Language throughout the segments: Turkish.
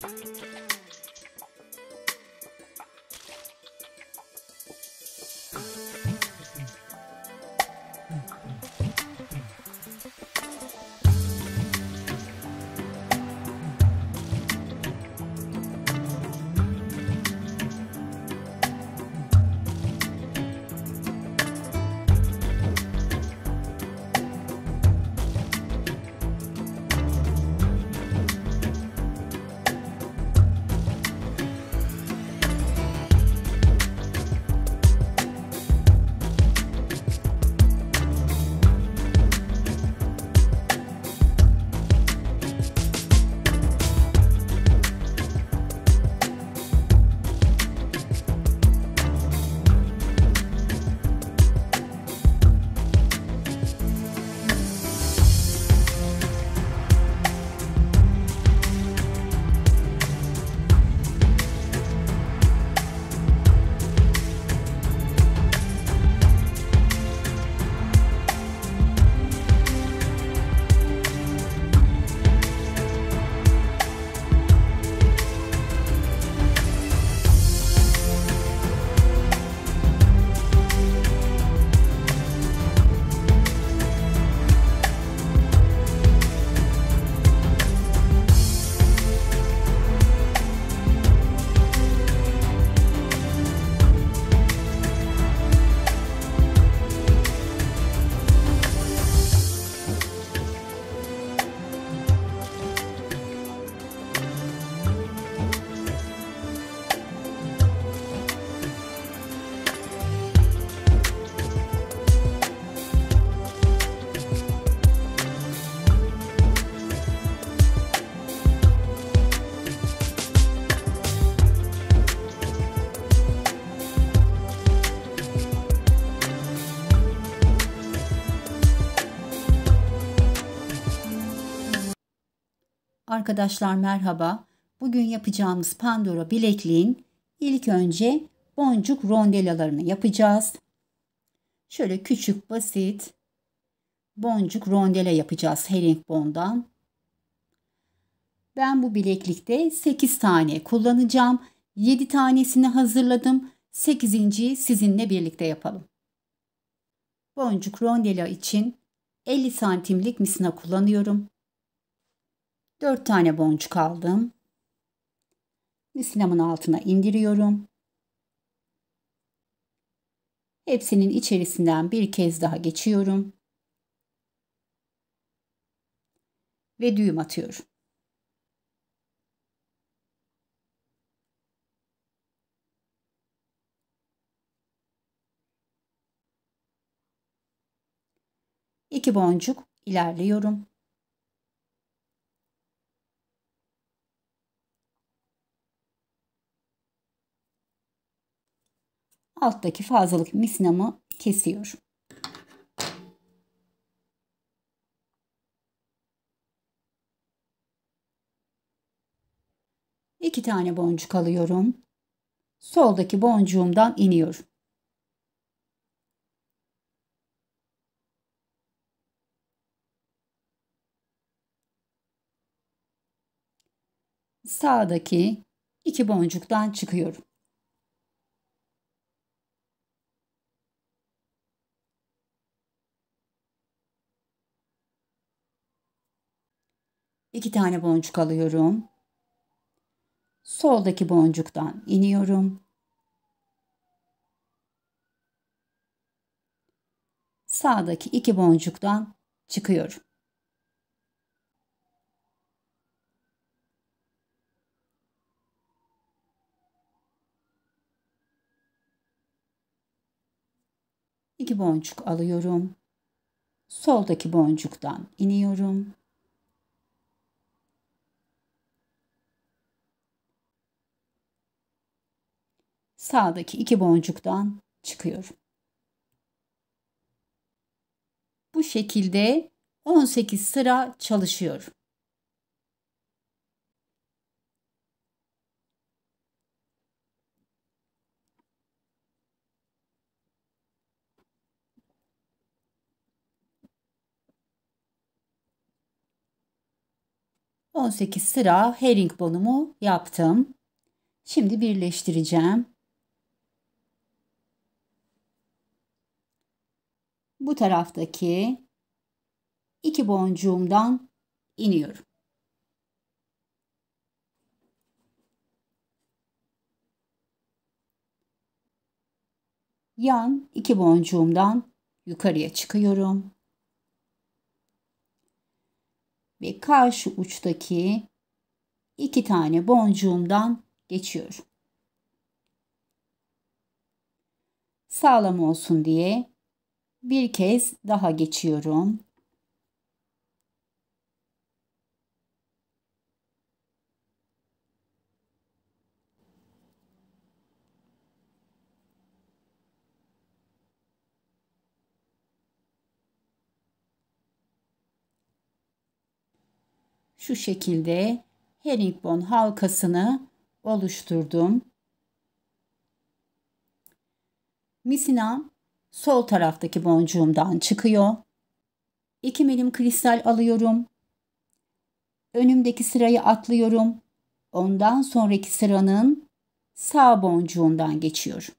Thank you. arkadaşlar merhaba. Bugün yapacağımız Pandora bilekliğin ilk önce boncuk rondelalarını yapacağız. Şöyle küçük basit boncuk rondela yapacağız herringbondan. Ben bu bileklikte 8 tane kullanacağım. 7 tanesini hazırladım. 8. sizinle birlikte yapalım. Boncuk rondela için 50 santimlik misina kullanıyorum. 4 tane boncuk aldım. Mislamın altına indiriyorum. Hepsinin içerisinden bir kez daha geçiyorum. Ve düğüm atıyorum. İki boncuk ilerliyorum. alttaki fazlalık misinamı kesiyorum. İki tane boncuk alıyorum. Soldaki boncuğumdan iniyorum. Sağdaki iki boncuktan çıkıyorum. 2 tane boncuk alıyorum. Soldaki boncuktan iniyorum. Sağdaki iki boncuktan çıkıyorum. İki boncuk alıyorum. Soldaki boncuktan iniyorum. sağdaki iki boncuktan çıkıyorum. Bu şekilde 18 sıra çalışıyor. On sekiz sıra bonumu yaptım. Şimdi birleştireceğim. bu taraftaki iki boncuğumdan iniyorum. Yan iki boncuğumdan yukarıya çıkıyorum. Ve karşı uçtaki iki tane boncuğumdan geçiyorum. Sağlam olsun diye bir kez daha geçiyorum. şu şekilde herringbone halkasını oluşturdum. Misina sol taraftaki boncuğumdan çıkıyor. 2 milim kristal alıyorum. Önümdeki sırayı atlıyorum. Ondan sonraki sıranın sağ boncuğundan geçiyorum.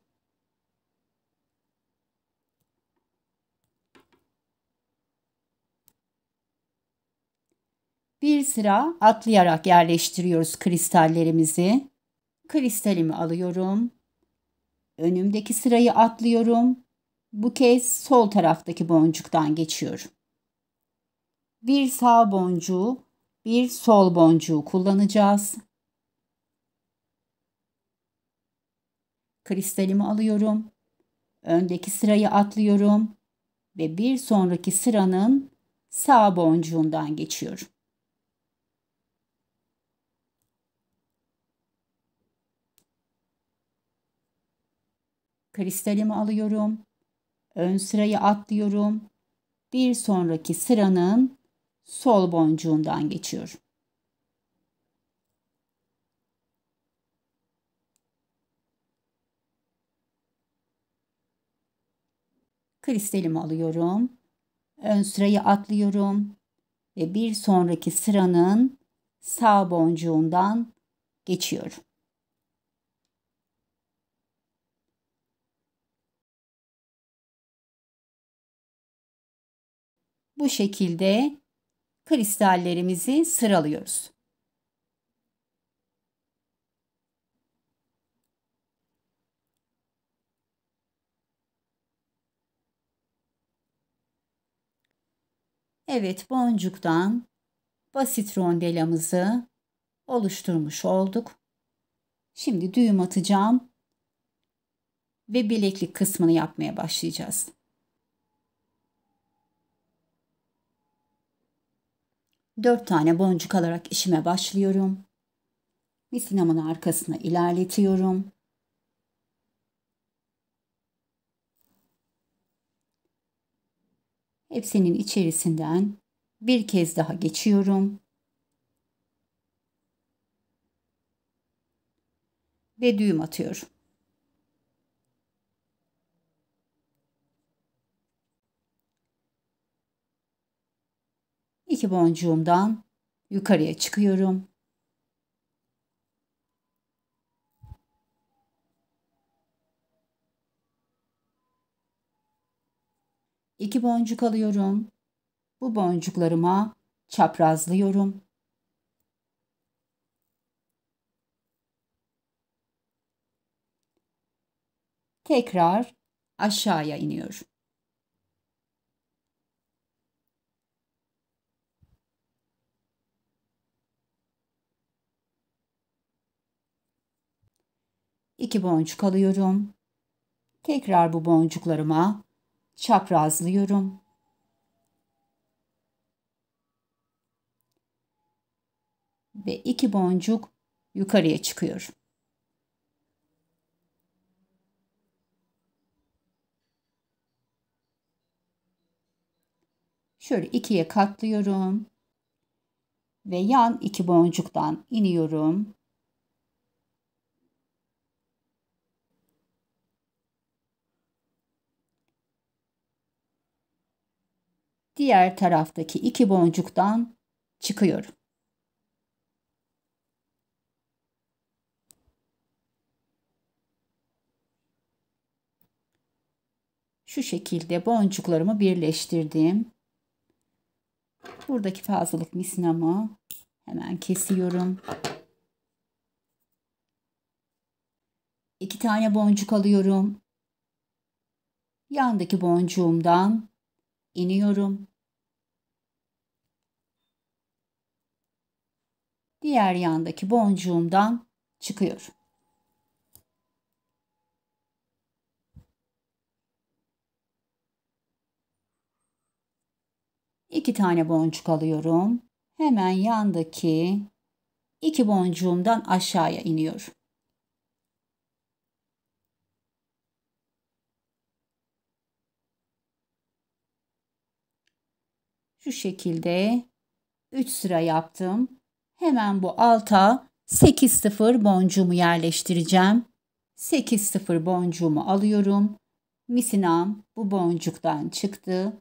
Bir sıra atlayarak yerleştiriyoruz kristallerimizi. Kristalimi alıyorum. Önümdeki sırayı atlıyorum. Bu kez sol taraftaki boncuktan geçiyorum. Bir sağ boncuğu, bir sol boncuğu kullanacağız. Kristalimi alıyorum. Öndeki sırayı atlıyorum ve bir sonraki sıranın sağ boncuğundan geçiyorum. Kristalimi alıyorum. Ön sırayı atlıyorum. Bir sonraki sıranın sol boncuğundan geçiyorum. Kristalimi alıyorum. Ön sırayı atlıyorum ve bir sonraki sıranın sağ boncuğundan geçiyorum. Bu şekilde kristallerimizi sıralıyoruz. Evet boncuktan basit rondelamızı oluşturmuş olduk. Şimdi düğüm atacağım ve bileklik kısmını yapmaya başlayacağız. Dört tane boncuk alarak işime başlıyorum. Misinamın arkasına ilerletiyorum. Hepsinin içerisinden bir kez daha geçiyorum. Ve düğüm atıyorum. iki boncuğumdan yukarıya çıkıyorum. İki boncuk alıyorum. Bu boncuklarıma çaprazlıyorum. Tekrar aşağıya iniyorum. 2 boncuk alıyorum. Tekrar bu boncuklarıma çaprazlıyorum. Ve iki boncuk yukarıya çıkıyor. Şöyle ikiye katlıyorum ve yan iki boncuktan iniyorum. diğer taraftaki iki boncuktan çıkıyorum. Şu şekilde boncuklarımı birleştirdim. Buradaki fazlalık misinamı hemen kesiyorum. İki tane boncuk alıyorum. Yandaki boncuğumdan iniyorum. Diğer yandaki boncuğumdan çıkıyorum. İki tane boncuk alıyorum. Hemen yandaki iki boncuğumdan aşağıya iniyorum. şu şekilde 3 sıra yaptım. Hemen bu alta 8 sıfır boncuğumu yerleştireceğim. 8 sıfır boncuğumu alıyorum. Misinam bu boncuktan çıktı.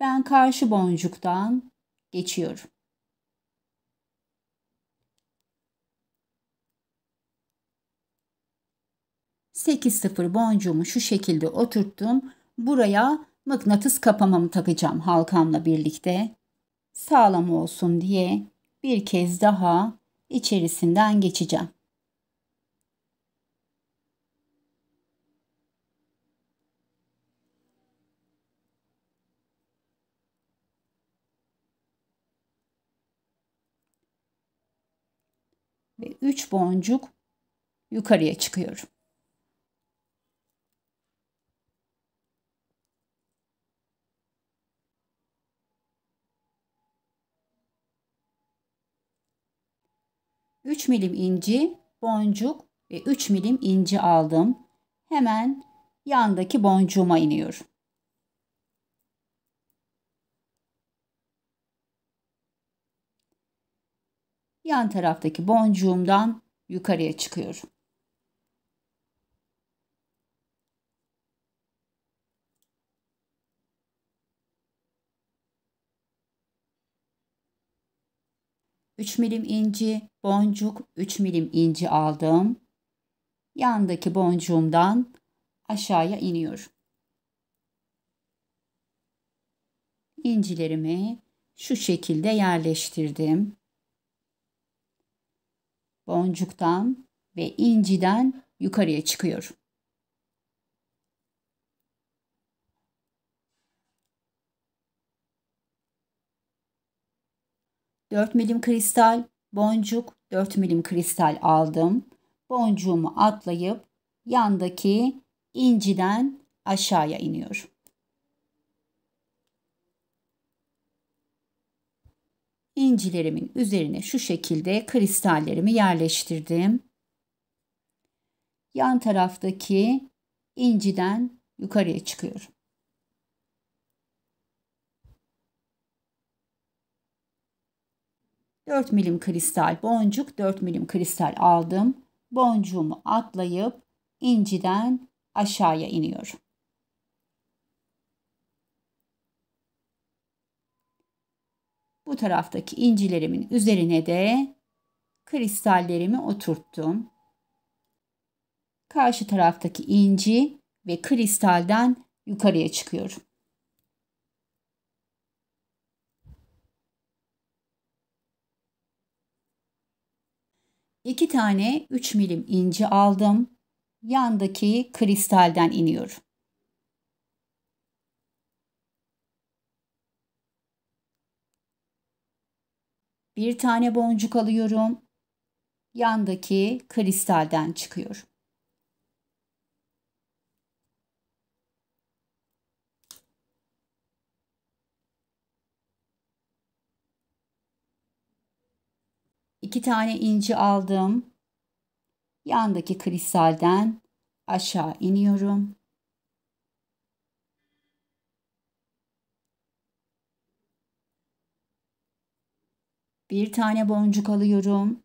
Ben karşı boncuktan geçiyorum. Sekiz sıfır boncuğumu şu şekilde oturttum. Buraya mıknatıs kapamamı takacağım halkamla birlikte. Sağlam olsun diye bir kez daha içerisinden geçeceğim. ve 3 boncuk yukarıya çıkıyorum. 3 milim inci boncuk ve 3 milim inci aldım. Hemen yandaki boncuğuma iniyorum. Yan taraftaki boncuğumdan yukarıya çıkıyorum. 3 milim inci, boncuk 3 milim inci aldım. Yandaki boncuğumdan aşağıya iniyor. İncilerimi şu şekilde yerleştirdim. Boncuktan ve inciden yukarıya çıkıyor. 4 milim kristal, boncuk 4 milim kristal aldım. Boncuğumu atlayıp yandaki inciden aşağıya iniyorum. İncilerimin üzerine şu şekilde kristallerimi yerleştirdim. Yan taraftaki inciden yukarıya çıkıyorum. 4 milim kristal boncuk, 4 milim kristal aldım. Boncuğumu atlayıp inciden aşağıya iniyorum. Bu taraftaki incilerimin üzerine de kristallerimi oturttum. Karşı taraftaki inci ve kristalden yukarıya çıkıyorum. 2 tane 3 milim inci aldım. Yandaki kristalden iniyorum. Bir tane boncuk alıyorum. Yandaki kristalden çıkıyorum. 2 tane inci aldım. Yandaki kristalden aşağı iniyorum. Bir tane boncuk alıyorum.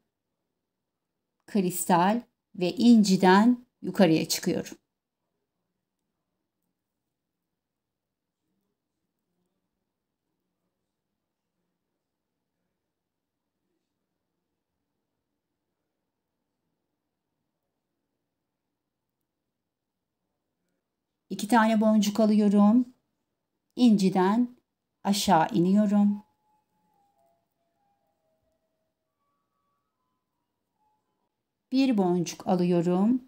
Kristal ve inciden yukarıya çıkıyorum. İki tane boncuk alıyorum. İnciden aşağı iniyorum. Bir boncuk alıyorum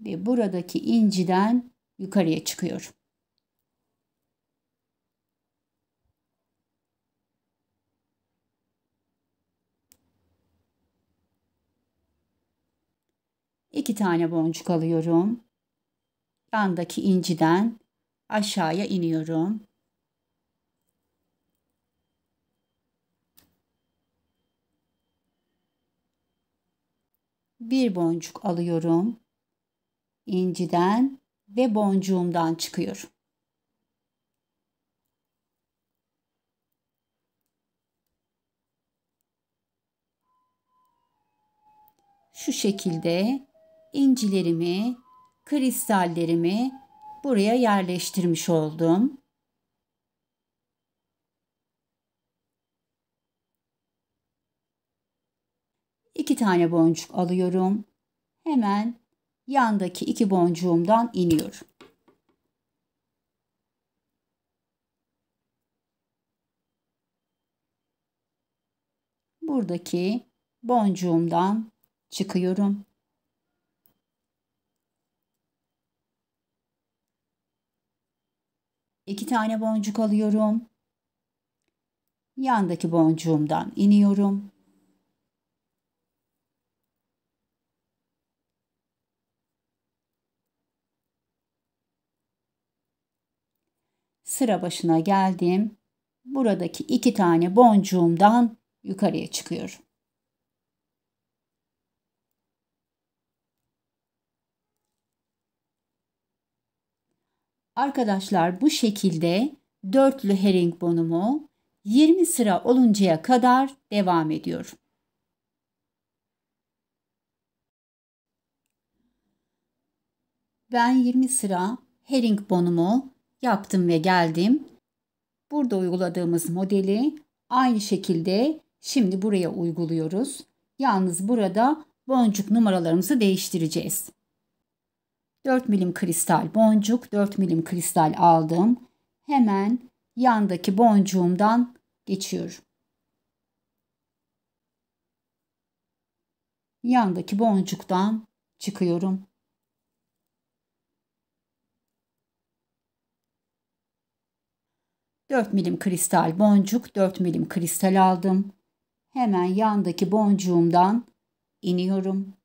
ve buradaki inciden yukarıya çıkıyorum. İki tane boncuk alıyorum yandaki inciden aşağıya iniyorum. Bir boncuk alıyorum. İnciden ve boncuğumdan çıkıyorum. Şu şekilde incilerimi kristallerimi buraya yerleştirmiş oldum. İki tane boncuk alıyorum. Hemen yandaki iki boncuğumdan iniyorum. Buradaki boncuğumdan çıkıyorum. İki tane boncuk alıyorum. Yandaki boncuğumdan iniyorum. Sıra başına geldim. Buradaki iki tane boncuğumdan yukarıya çıkıyorum. Arkadaşlar bu şekilde dörtlü herringbonumu 20 sıra oluncaya kadar devam ediyorum. Ben 20 sıra herringbonumu yaptım ve geldim. Burada uyguladığımız modeli aynı şekilde şimdi buraya uyguluyoruz. Yalnız burada boncuk numaralarımızı değiştireceğiz. 4 milim kristal boncuk, 4 milim kristal aldım. Hemen yandaki boncuğumdan geçiyorum. Yandaki boncuktan çıkıyorum. Dört milim kristal boncuk, dört milim kristal aldım. Hemen yandaki boncuğumdan iniyorum.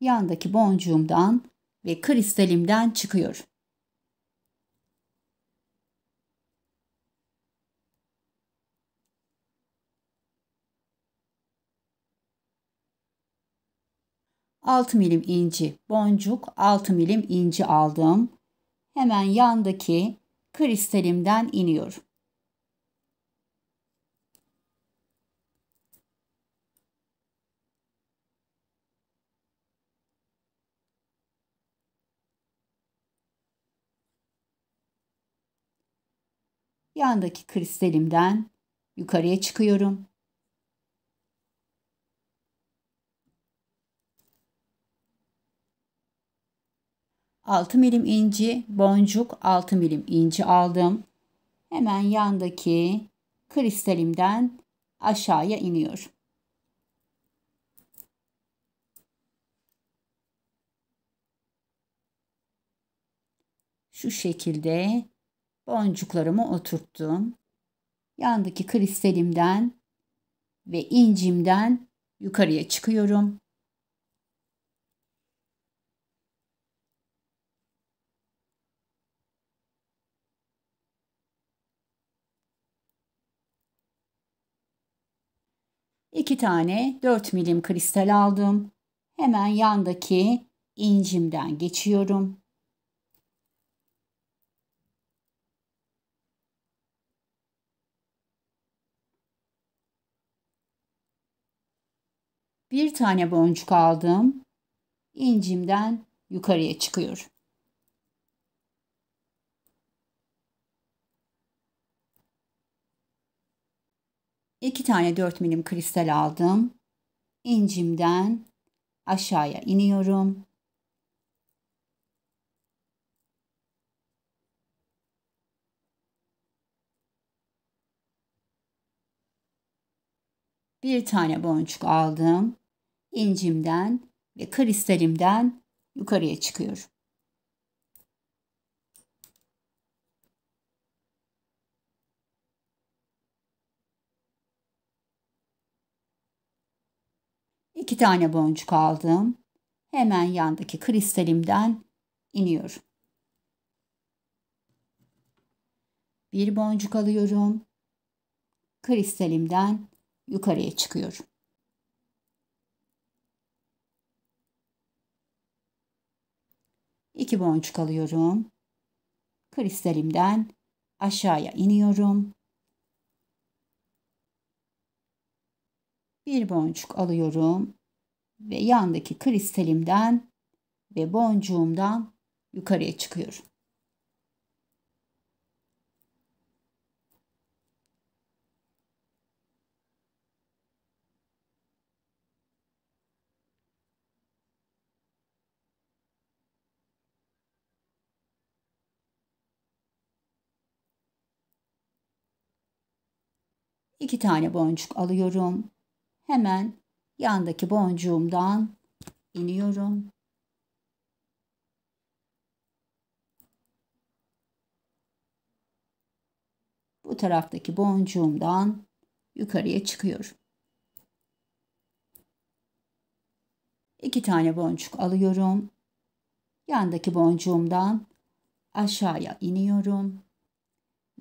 yandaki boncuğumdan ve kristalimden çıkıyor. Altı milim inci boncuk, altı milim inci aldım. Hemen yandaki kristalimden iniyor. yandaki kristalimden yukarıya çıkıyorum. Altı milim inci boncuk altı milim inci aldım. Hemen yandaki kristalimden aşağıya iniyor. Şu şekilde boncuklarımı oturttum. Yandaki kristalimden ve incimden yukarıya çıkıyorum. İki tane 4 milim kristal aldım. Hemen yandaki incimden geçiyorum. bir tane boncuk aldım. İncimden yukarıya çıkıyor. İki tane 4 milim kristal aldım. İncimden aşağıya iniyorum. Bir tane boncuk aldım incimden ve kristalimden yukarıya çıkıyorum. İki tane boncuk aldım. Hemen yandaki kristalimden iniyorum. Bir boncuk alıyorum. Kristalimden yukarıya çıkıyorum. 2 boncuk alıyorum. Kristalimden aşağıya iniyorum. Bir boncuk alıyorum ve yandaki kristalimden ve boncuğumdan yukarıya çıkıyorum. iki tane boncuk alıyorum. Hemen yandaki boncuğumdan iniyorum. Bu taraftaki boncuğumdan yukarıya çıkıyorum. İki tane boncuk alıyorum. Yandaki boncuğumdan aşağıya iniyorum.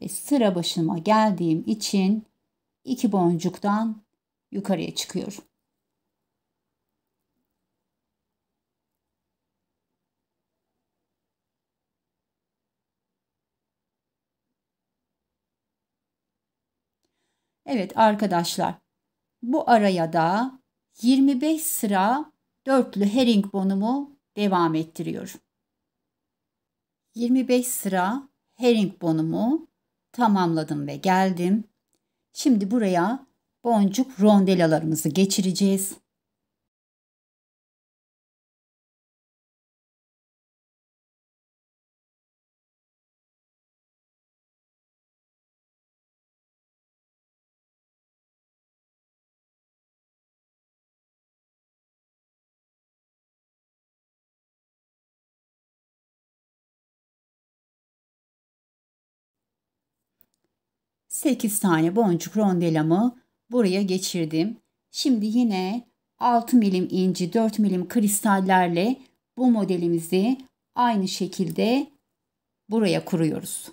Ve sıra başıma geldiğim için iki boncuktan yukarıya çıkıyorum. Evet arkadaşlar bu araya da 25 sıra dörtlü herringbonumu devam ettiriyorum. 25 sıra herringbonumu tamamladım ve geldim. Şimdi buraya boncuk rondelalarımızı geçireceğiz. 8 tane boncuk rondelamı buraya geçirdim. Şimdi yine 6 milim inci 4 milim kristallerle bu modelimizi aynı şekilde buraya kuruyoruz.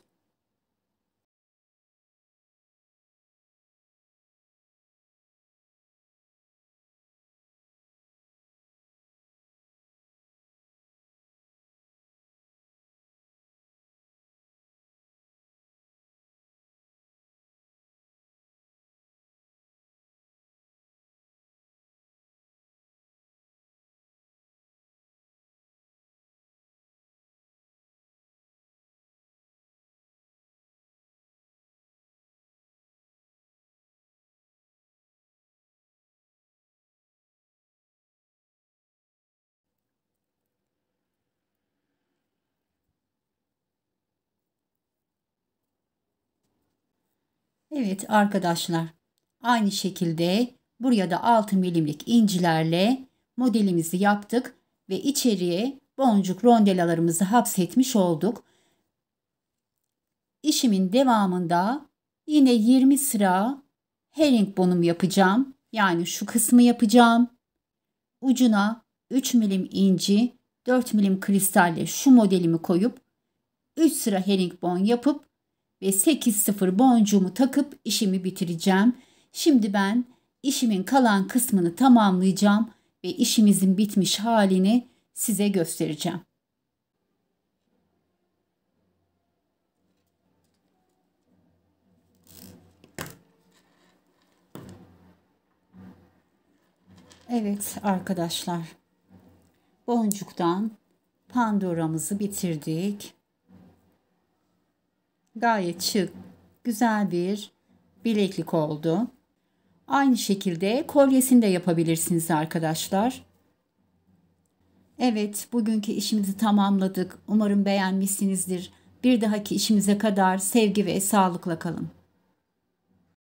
Evet arkadaşlar aynı şekilde buraya da 6 milimlik incilerle modelimizi yaptık ve içeriye boncuk rondelalarımızı hapsetmiş olduk. İşimin devamında yine 20 sıra herringbonum yapacağım. Yani şu kısmı yapacağım. Ucuna 3 milim inci, 4 milim kristalle şu modelimi koyup 3 sıra herringbon yapıp ve 8-0 boncuğumu takıp işimi bitireceğim. Şimdi ben işimin kalan kısmını tamamlayacağım ve işimizin bitmiş halini size göstereceğim. Evet arkadaşlar. Boncuktan pandoramızı bitirdik gayet şık, güzel bir bileklik oldu. Aynı şekilde kolyesini de yapabilirsiniz arkadaşlar. Evet, bugünkü işimizi tamamladık. Umarım beğenmişsinizdir. Bir dahaki işimize kadar sevgi ve sağlıkla kalın.